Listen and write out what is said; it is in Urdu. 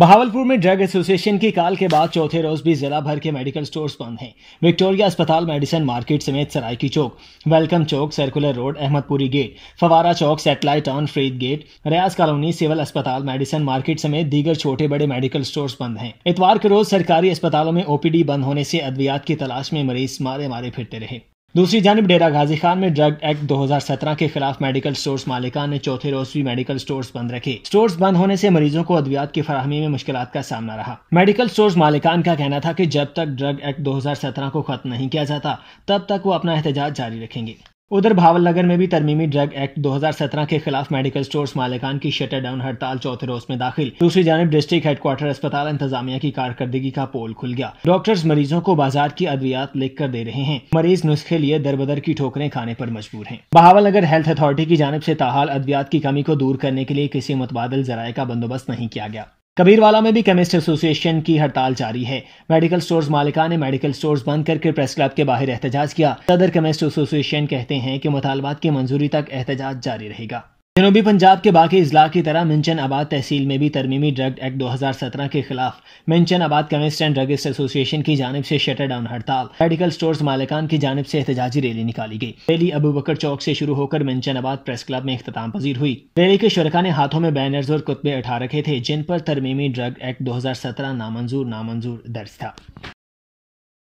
بہاولپور میں ڈرگ ایسوسی ایشن کی کال کے بعد چوتھے روز بھی ضلع بھر کے میڈیکل سٹورز بند ہیں وکٹوریا اسپتال میڈیسن مارکیٹ سمیت کی چوک ویلکم چوک سرکولر روڈ احمد پوری گیٹ فوارا چوک satellite town Farid gate Riaz colony civil اسپتال میڈیسن مارکیٹ سمیت دیگر چھوٹے بڑے میڈیکل سٹورز بند ہیں اتوار کے روز سرکاری اسپتالوں میں او پی ڈی بند ہونے سے ادویات کی تلاش میں مریض مارے مارے پھرتے رہے دوسری جانب ڈیرا غازی خان میں ڈرگ ایکٹ دو ہزار سترہ کے خلاف میڈیکل سٹورز مالکان نے چوتھے روز بھی میڈیکل سٹورز بند رکھے سٹورز بند ہونے سے مریضوں کو ادویات کی فراہمی میں مشکلات کا سامنا رہا میڈیکل سٹورز مالکان کا کہنا تھا کہ جب تک ڈرگ ایکٹ دو ہزار سترہ کو ختم نہیں کیا جاتا تب تک وہ اپنا احتجاج جاری رکھیں گے ادھر بھاول نگر میں بھی ترمیمی ڈرگ ایکٹ دو ہزار سترہ کے خلاف میڈیکل سٹورز مالکان کی شٹر ڈاؤن ہڑتال چوتھے روز میں داخل دوسری جانب ڈسٹرکٹ کوارٹر اسپتال انتظامیہ کی کارکردگی کا پول کھل گیا ڈاکٹرز مریضوں کو بازار کی ادویات لکھ کر دے رہے ہیں مریض نسخے لیے در بدر کی ٹھوکریں کھانے پر مجبور ہیں بہاول نگر ہیلتھ اتھارٹی کی جانب سے تحال ادویات کی کمی کو دور کرنے کے لیے کسی متبادل ذرائع کا بندوبست نہیں کیا گیا کبیر والا میں بھی کیمسٹ ایسوسی ایشن کی ہڑتال جاری ہے میڈیکل سٹورز مالکان نے میڈیکل سٹورز بند کر کے پریس کلب کے باہر احتجاج کیا صدر کیمسٹ ایسوسی ایشن کہتے ہیں کہ مطالبات کی منظوری تک احتجاج جاری رہے گا جنوبی پنجاب کے باقی اضلاع کی طرح منچن آباد تحصیل میں بھی ترمیمی ڈرگ ایکٹ دو ہزار سترہ کے خلاف منچن آباد کیمسٹ اینڈ ایسوسی ایشن کی جانب سے شٹر ڈاؤن ہڑتال میڈیکل سٹورز مالکان کی جانب سے احتجاجی ریلی نکالی گئی ریلی ابو بکر چوک سے شروع ہو کر منچن آباد پریس کلب میں اختتام پذیر ہوئی ریلی کے شرکا نے ہاتھوں میں بینرز اور کتبے اٹھا رکھے تھے جن پر ترمیمی ڈرگ ایکٹ دو ہزار سترہ نامنظور نامنظور درج تھا